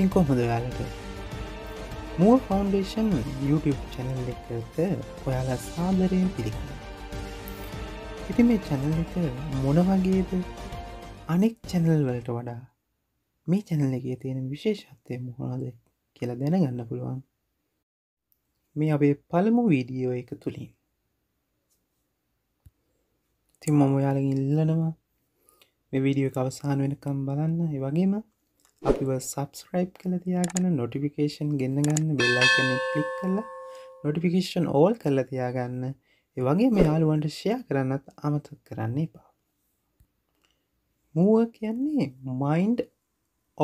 ඉතින් කොහොමද යාලට මූ ෆවන්ඩේෂන් YouTube චැනල් එකත ඔයාලා සාදරයෙන් පිළිගන්න ඉති මේ චැනල් එක මොන වගේද අනෙක් චැනල් වලට වඩා මේ චැනල් එකේ තියෙන විශේෂත්වය මොහොනද කියලා දැනගන්න පුළුවන් මේ අපේ පළමු වීඩියෝ එක තුළින් තින් මම ඔයාලගින් ඉල්ලනවා මේ වීඩියෝ අවසාන වෙනකම් බලන්න ඒ වගේම අපිව සබස්ක්‍රයිබ් කළ තියාගෙන නොටිෆිකේෂන් ගන්න ගන්න බෙල්ලාකන කලික් කලා නොටිෆිකේෂන් ඕල් කල්ල තියාගන්න ඒවගේ මෙයාලුවන්ට ෂයා කරන්නත් අමතත් කරන්නේ පා මුව කියන්නේ mind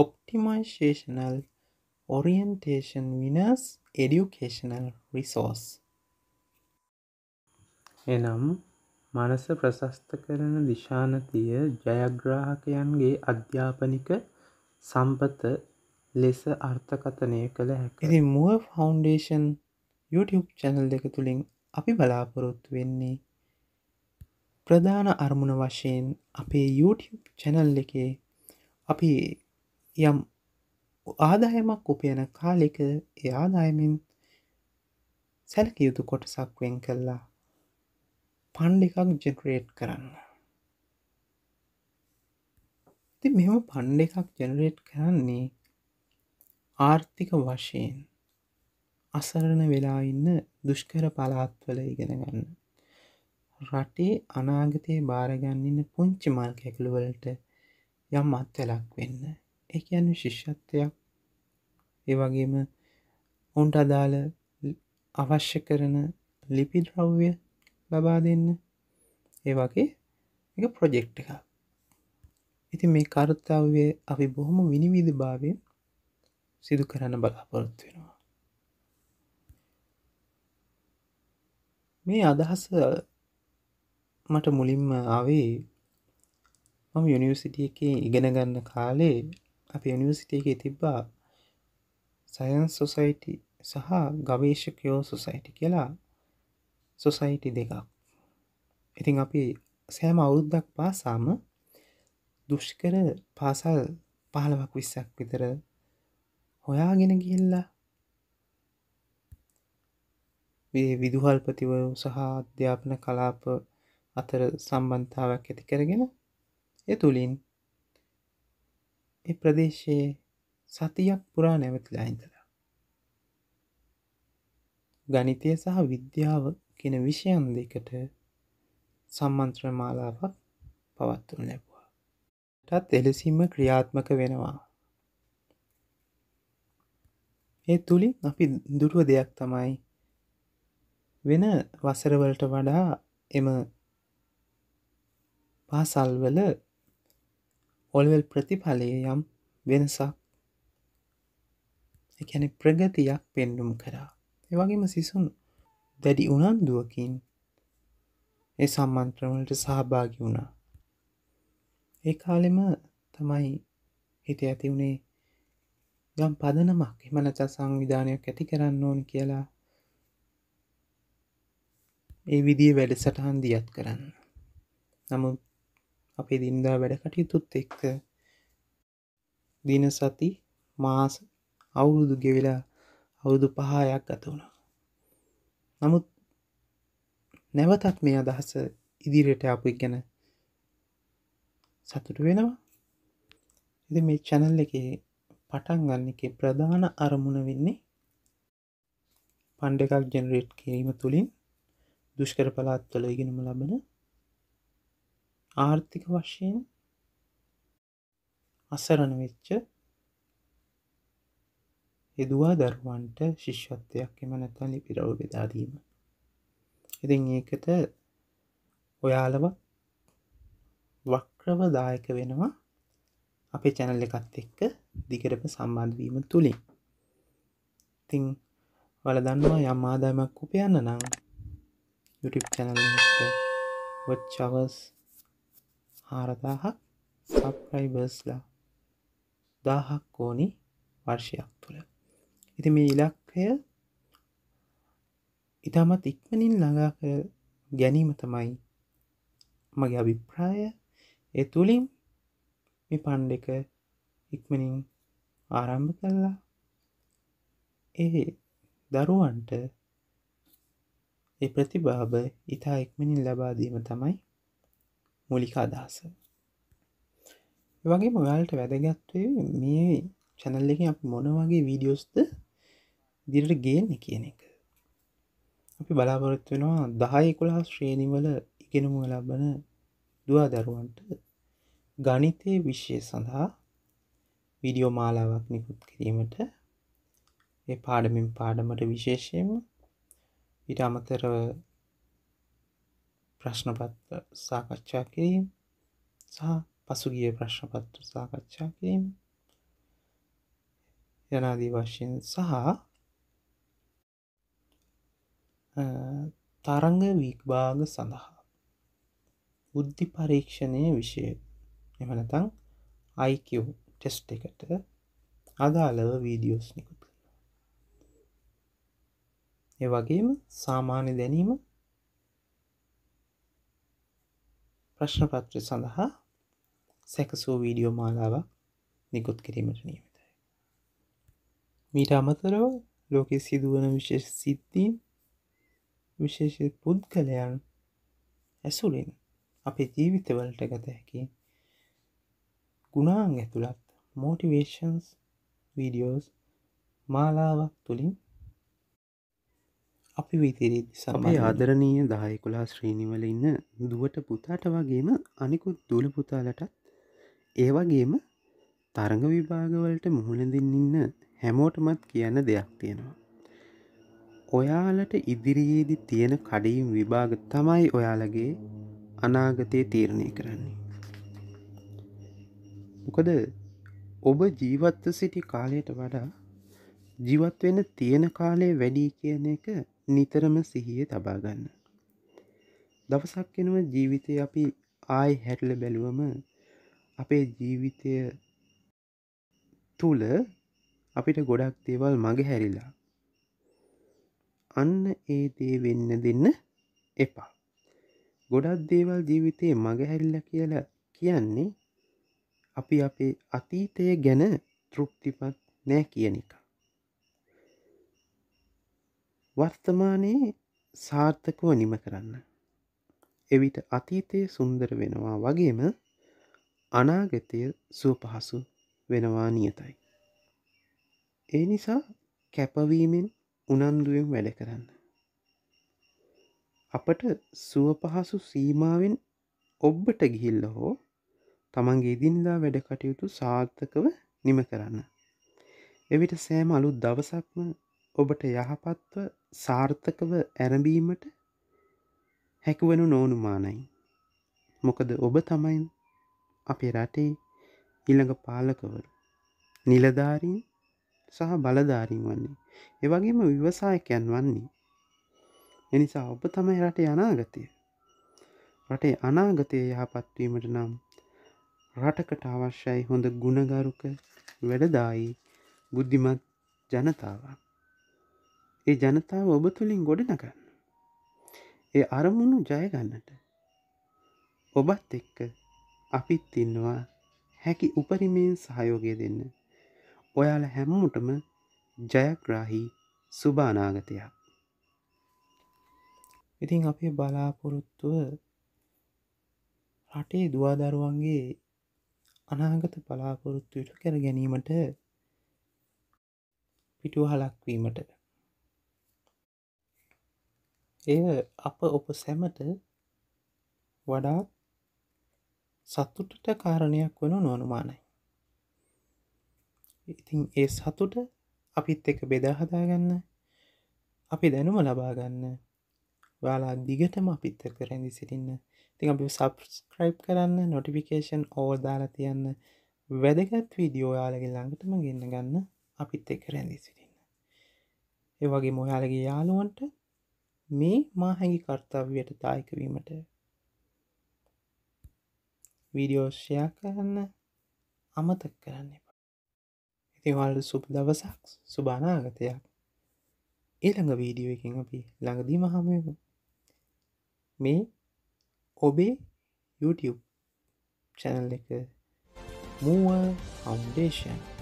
optimisational orientation wellness educational resource එනම් මනස ප්‍රශස්ත කරන දිශානතිය ජයග්‍රාහකයන්ගේ අධ්‍යාපනික සම්පත ලෙස අර්ථකථනය කළ හැක ඉති මුව ෆවන්ඩේෂන් YouTube චැනල් දෙක තුළින් අපි බලාපොරොත්තු වෙන්නේ ප්‍රධාන අරමුණ වශයෙන් අපේ YouTube චැනල් එකේ අපි යම් ආදායමක් උපයන කාලෙක ඒ ආදායමින් සැලක යුතු කොටසක් වෙන් කල්ලා පණ්ඩ එකක් ජෙනරේට් කරන්න ති මෙම පණ්ඩ එකක් ජනරේට් කරන්නේ ආර්ථික වශයෙන් අසරණ වෙලා ඉන්න දුෂ්කර පලාත්වල ඉගෙන ගන්න රටේ අනාගතයේ භාරගන්නන්න පුංචි මල් කැකළුවලට යම් අත්තලක් වෙන්න එකයන ශිෂ්ෂත්වයක් ඒවගේම ඔන්ට අදාළ අවශ්‍ය කරන ලිපි ද්‍රව්‍ය ලබා දෙන්න ඒවගේ එක ප්‍රොජෙක්් එකක් ඉති මේ කර්තාවය අපි බොහොම විනිවිධ භාවයෙන් සිදු කරන්න බලාපොරොත්තු වෙනවා මේ අදහස මට මුලින්ම ආවේ මම යුනිවර්සිටිය එක ඉගෙන ගන්න කාලේ අප යුනිවර්සිටිය එක තිබ්බා සයන්ස් සොසයිටි සහ ගවේශකයෝ සොසයිටි කියලා සොසයිටි දෙකක් ඉතින් අපි සෑම අවුරුද්දක් පාසාම දුෂ්කර පාසල් පහළවක් විස්සක් විතර හොයාගෙන ගිහිල්ලා විදුහල්පතිවයෝ සහ අධ්‍යාපන කලාප අතර සම්බන්ධාවක් ඇති කරගෙන එතුළින් ඒ ප්‍රදේශයේ සතියක් පුරා නැවතිලා හිඳලා ගනිතය සහ විද්‍යාව කෙන විෂයන් දෙකට සම්මන්ත්‍ර මාලාවක් පවත්තුන ලැබ ටත් එලෙසිම ක්‍රියාත්මක වෙනවා ඒ තුළින් අපි දුරුව දෙයක් තමයි වෙන වසරවලට වඩා එම පාසල්වල ඔල්වල් ප්‍රතිඵලය යම් වෙනසක් එකැන ප්‍රගතියක් පෙන්ඩුම් කරා එවගේම සිසුන් දැඩි උනන්දුවකින් ඒ සම්මන්ත්‍රවලට සහභාගි වුණා ඒ කාලෙම තමයි හිත ඇති වුණේ යම් පදනමක් එමනච සංවිධානයක් ඇති කරන්න ඕන් කියලා ඒ විදිිය වැඩසටහන් දියත් කරන්න නමුත් අපේ දින්දා වැඩ කටයුතුත් එක්ක දින සති මාස අවුරුදු ගෙවෙලා අවුරුදු පහයක් ගත වුණා නමුත් නැවතත් මේ අදහස ඉදිරියට අප ගැන සතුට වෙනවා ඉති මේ චැනල් එක පටන් ගන්න එක ප්‍රධාන අරමුණ වෙන්නේ පණ්ඩ එකක් ජෙනරේට් කිරීම තුළින් දුෂ්කර පලාත්වල ඉගෙනම ලබෙන ආර්ථික වශයෙන් අසරණ වෙච්ච එදවා දරුවන්ට ශිෂ්‍යත්වයක් එම නැතන් ලිපිරව බෙදාදීම ඉතින් ඒකට ඔයාලවත් ක්‍රවදායක වෙනවා අපේ චැනල් එකත් එක්ක දිගටම සම්බන්ධවීම තුළින් තිං වල දන්නවා යම් ආදායමක් උපයන්න නම් YouTube චැනල් වච්චවස් හාරදාහක් සප්‍රයිබර්ස්ලා දාහක් ඕනි වර්ෂයක් තුළ ඉති මේ ඉලක්කය ඉතාමත් ඉක්මනින් ළඟා ගැනීම තමයි මගේ අභිප්‍රාය ඒ තුළින් මේ පණ්ඩ එක ඉක්මනින් ආරම්භ කල්ලා ඒ දරුවන්ට ඒ ප්‍රතිභාව ඉතා ඉක්මනින් ලබාදීම තමයි මුලික අදහස වගේ මොයාලට වැදගත්වේ මේ චැනල් එක අප මොන වගේ වීඩියෝස්ද දිරට ගේන්න කියන එක අපි බලාපොරොත්වෙනවා දහය කොළහා ශ්‍රේණිවල ඉගෙනමුව ලබන දවා දරුවන්ට ගණිතය විශ්ෂය සඳහා විඩියෝ මාලාවක් නිකුත් කිරීමට ඒ පාඩමින් පාඩමට විශේෂයෙන් ඊට අමතරව ප්‍රශ්නපත් සාකච්ඡා කිරීම සහ පසුගිය ප්‍රශ්නපත්තු සාකච්ඡා කිරීම යනාදී වශයෙන් සහ තරංග විභාග සඳහා බුද්ධි පරීක්ෂණය විශය එමනතං IQ ටෙස්ට් එකට අදාළව වීඩියෝස් නිකුත් ඒ වගේම සාමාන්‍ය දැනීම ප්‍රශ්නපත්‍රය සඳහා සැකසූ වීඩියෝ මාලාවක් නිකුත් කිරීමට නියමිතයි මීට අමතරව ලෝකෙ සිදුවන විශේෂ සිද්ධීන් විශේෂ පුද්ගලයන් ඇසුලින් අපේ ජීවිතවලට ගත හැකි ගුණාං ඇතුළත් මෝටිවේෂන්ස් වීඩියෝස් මාලාවක් තුළින් අපි විතිරිත් සමය ආදරණීය දායකුලා ශ්‍රීනිවල ඉන්න දුවට පුතාට වගේම අනිකුත් දුල පුතාලටත් ඒවගේම තරඟ විභාගවලට මුහුණදින් ඉන්න හැමෝටමත් කියන්න දෙයක් තියෙනවා ඔයාලට ඉදිරියේදි තියෙන කඩීම් විභාග තමයි ඔයාලගේ අනාගතය තීරණය කරන්නේ මොකද ඔබ ජීවත්ව සිටි කාලයට වඩා ජීවත්වෙන තියෙන කාලේ වැඩී කියන එක නිතරම සිහිය තබාගන්න දවසක් කෙනුව ජීවිතය අපි ආයි හැටල බැලුවම අපේ ජීවිතය තුළ අපිට ගොඩක් දේවල් මගේ හැරිලා අන්න ඒ දේ වෙන්න දෙන්න එපා ගොඩක් දේවල් ජීවිතේ මගහැරිල්ල කියලා කියන්නේ අපි අපේ අතීතය ගැන තෘප්තිපත් නෑ කියන එක. වර්තමානයේ සාර්ථකව නිම කරන්න. එවිට අතීතය සුන්දර වෙනවා වගේම අනාගතය සුව පහසු වෙනවා නියතයි. ඒ නිසා කැපවීමෙන් උනන්දුවෙන් වැඩ කරන්න. අපට සුව පහසු සීමාවෙන් ඔබ්බට ගිහිල්ල හෝ තමන්ගේ දිනිදා වැඩ කටයුතු සාර්ථකව නිම කරන්න. එවිට සෑම අලුත් දවසක්ම ඔබට යහපත්ව සාර්ථකව ඇරඹීමට හැකුවනු නෝනුමානයි. මොකද ඔබ තමයි අපේ රටේ ඉළඟ පාලකවරු නිලධාරීන් සහ බලධාරීන් වන්නේ එවගේම විවසායකයන් වන්නේ. එනිසා ඔබ තමයි රට අනාගතය රටේ අනාගතය යහපත්වීමට නම් රටකට අවශ්‍යයි හොඳ ගුණගරුක වැඩදායි බුද්ධිමත් ජනතාවක්. ඒ ජනතාව ඔබ තුළින් ගොඩනගන්න. ඒ අරමුණු ජයගන්නට. ඔබත් එක්ක අපිත් ඉන්නවා හැකි උපරිමයෙන් සහයෝගය දෙන්න. ඔයාල හැම්මුටම ජයග්‍රාහි සුභානාගතයක්. ඉතින් අපේ බලාපොරොත්තුව රටේ දවාදරුවන්ගේ අනාගත බලාපොරොත්තුයට කර ගැනීමට පිටුහලක්වීමට එය අප ඔප සැමට වඩා සතුටට කාරණයක් වන නොනුමානයි ඉතින් ඒ සතුට අපිත් එක බෙදාහදාගන්න අපි දැනුම ලබාගන්න වාලා දිගටම අපිත් එක්ක රැඳි සිටින්න ති අපි සබස්ක්‍රයිබ් කරන්න නොටිෆිකේෂන් ඕල් දාලා තියන්න වැදගත් වීඩියෝ යාලගේ ළඟටම ගන්න ගන්න අපිත් එක්ක රැඳී සිටින්න ඒ වගේ මොයාලගේ යාළුවන්ට මේ මාහැඟි කර්තාවයට දායකවීමට වීඩියෝෂයා කරන්න අමතක් කරන්න එප ඉතිවල්ට සුප දවසක් සුභානාගතයක් ඊළඟ වීඩියෝ එකින් අපි ළඟදීම හමුවමු මේ ओबे यूट्यूब चैनल लिख मूवर फाउंडेशन